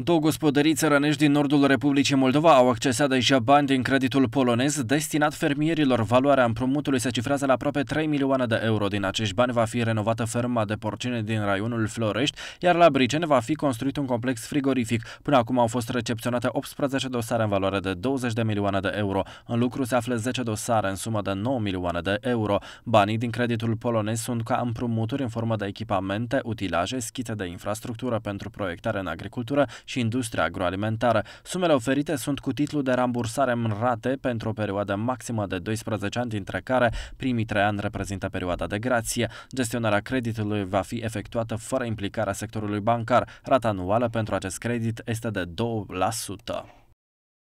Două gospodării țărănești din nordul Republicii Moldova au accesat deja bani din creditul polonez destinat fermierilor. Valoarea împrumutului se cifrează la aproape 3 milioane de euro. Din acești bani va fi renovată ferma de porcine din raionul Florești, iar la Bricene va fi construit un complex frigorific. Până acum au fost recepționate 18 dosare în valoare de 20 de milioane de euro. În lucru se află 10 dosare în sumă de 9 milioane de euro. Banii din creditul polonez sunt ca împrumuturi în formă de echipamente, utilaje, schițe de infrastructură pentru proiectare în agricultură și industria agroalimentară. Sumele oferite sunt cu titlu de rambursare în rate pentru o perioadă maximă de 12 ani, dintre care primii 3 ani reprezintă perioada de grație. Gestionarea creditului va fi efectuată fără implicarea sectorului bancar. Rata anuală pentru acest credit este de 2%.